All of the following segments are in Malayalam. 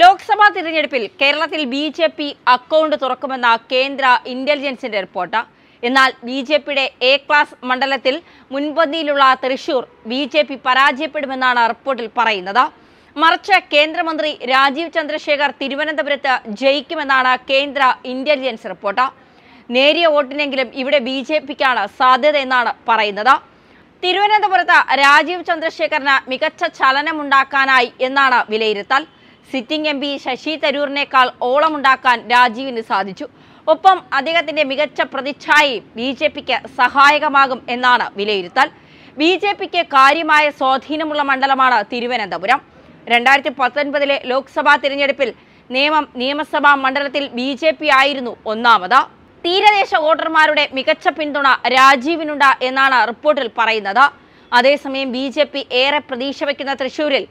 ലോക്സഭാ തിരഞ്ഞെടുപ്പിൽ കേരളത്തിൽ ബി ജെ പി അക്കൗണ്ട് തുറക്കുമെന്ന കേന്ദ്ര ഇന്റലിജൻസിന്റെ റിപ്പോർട്ട് എന്നാൽ ബി ജെ പിയുടെ എ ക്ലാസ് മണ്ഡലത്തിൽ മുൻപന്തിയിലുള്ള തൃശൂർ ബി ജെ പി പരാജയപ്പെടുമെന്നാണ് റിപ്പോർട്ടിൽ പറയുന്നത് മറിച്ച് കേന്ദ്രമന്ത്രി രാജീവ് ചന്ദ്രശേഖർ തിരുവനന്തപുരത്ത് ജയിക്കുമെന്നാണ് കേന്ദ്ര ഇന്റലിജൻസ് റിപ്പോർട്ട് നേരിയ വോട്ടിനെങ്കിലും ഇവിടെ ബി ജെ പിക്കാണ് സാധ്യതയെന്നാണ് പറയുന്നത് തിരുവനന്തപുരത്ത് രാജീവ് ചന്ദ്രശേഖറിന് മികച്ച ചലനമുണ്ടാക്കാനായി എന്നാണ് വിലയിരുത്തൽ സിറ്റിംഗ് എം പി ശശി തരൂരിനേക്കാൾ ഓളമുണ്ടാക്കാൻ രാജീവിന് സാധിച്ചു ഒപ്പം അദ്ദേഹത്തിന്റെ മികച്ച പ്രതിച്ഛായ ബി ജെ പിക്ക് സഹായകമാകും എന്നാണ് വിലയിരുത്തൽ ബി ജെ പിക്ക് കാര്യമായ സ്വാധീനമുള്ള മണ്ഡലമാണ് തിരുവനന്തപുരം രണ്ടായിരത്തി പത്തൊൻപതിലെ ലോക്സഭാ തിരഞ്ഞെടുപ്പിൽ നിയമം നിയമസഭാ മണ്ഡലത്തിൽ ബി ജെ പി ആയിരുന്നു ഒന്നാമത് തീരദേശ വോട്ടർമാരുടെ മികച്ച പിന്തുണ രാജീവിനുണ്ട് എന്നാണ് റിപ്പോർട്ടിൽ പറയുന്നത് അതേസമയം ബി ജെ പി ഏറെ പ്രതീക്ഷ വയ്ക്കുന്ന തൃശൂരിൽ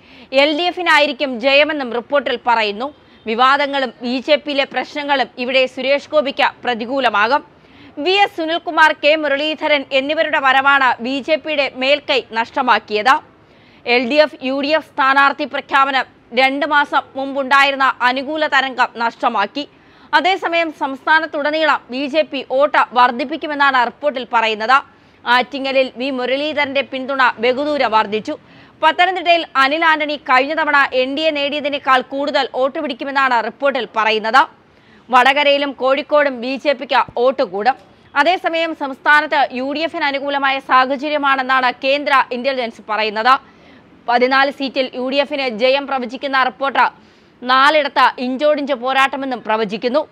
എൽ ഡി എഫിനായിരിക്കും ജയമെന്നും റിപ്പോർട്ടിൽ പറയുന്നു വിവാദങ്ങളും ബി ജെ പിയിലെ പ്രശ്നങ്ങളും ഇവിടെ സുരേഷ് ഗോപിക്ക് പ്രതികൂലമാകും V S Sunilkumar K Muraleedharan എന്നിവരുടെ വരവാണ് ബി ജെ പിയുടെ മേൽക്കൈ നഷ്ടമാക്കിയത് L D F U D F സ്ഥാനാർത്ഥി പ്രഖ്യാപനം രണ്ട് മാസം മുമ്പുണ്ടായിരുന്ന അനുകൂല തരംഗം നഷ്ടമാക്കി അതേസമയം സംസ്ഥാനത്തുടനീളം ബി ജെ പി വോട്ട് വർദ്ധിപ്പിക്കുമെന്നാണ് റിപ്പോർട്ടിൽ പറയുന്നത് ആറ്റിങ്ങലിൽ വി മുരളീധരന്റെ പിന്തുണ ബഹുദൂര വർദ്ധിച്ചു പത്തനംതിട്ടയിൽ അനിൽ ആന്റണി കഴിഞ്ഞ തവണ എൻ ഡി എ നേടിയതിനേക്കാൾ കൂടുതൽ വോട്ട് പിടിക്കുമെന്നാണ് റിപ്പോർട്ടിൽ പറയുന്നത് വടകരയിലും കോഴിക്കോടും ബി ജെ പിക്ക് വോട്ട് കൂടും അതേസമയം സംസ്ഥാനത്ത് യു ഡി എഫിന് അനുകൂലമായ സാഹചര്യമാണെന്നാണ് കേന്ദ്ര ഇന്റലിജൻസ് പറയുന്നത് പതിനാല് സീറ്റിൽ യു ഡി എഫിന് ജയം പ്രവചിക്കുന്ന റിപ്പോർട്ട് നാലിടത്ത് ഇഞ്ചോടിഞ്ച് പോരാട്ടമെന്നും പ്രവചിക്കുന്നു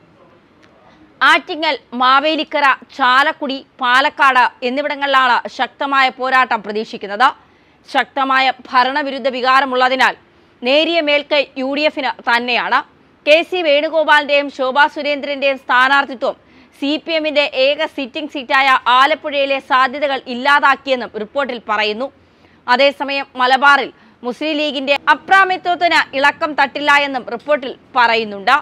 ആറ്റിങ്ങൽ മാവേലിക്കര ചാലക്കുടി പാലക്കാട് എന്നിവിടങ്ങളിലാണ് ശക്തമായ പോരാട്ടം പ്രതീക്ഷിക്കുന്നത് ശക്തമായ ഭരണവിരുദ്ധ വികാരമുള്ളതിനാൽ നേരിയ മേൽക്കൈ യു ഡി എഫിന് തന്നെയാണ് കെ സി വേണുഗോപാലിന്റെയും ശോഭാ സുരേന്ദ്രന്റെയും സ്ഥാനാർത്ഥിത്വം സി പി എമ്മിന്റെ ഏക സിറ്റിംഗ് സീറ്റായ ആലപ്പുഴയിലെ സാധ്യതകൾ ഇല്ലാതാക്കിയെന്നും റിപ്പോർട്ടിൽ പറയുന്നു അതേസമയം മലബാറിൽ മുസ്ലിം ലീഗിന്റെ അപ്രാമിത്വത്തിന് ഇളക്കം തട്ടില്ല എന്നും റിപ്പോർട്ടിൽ പറയുന്നുണ്ട്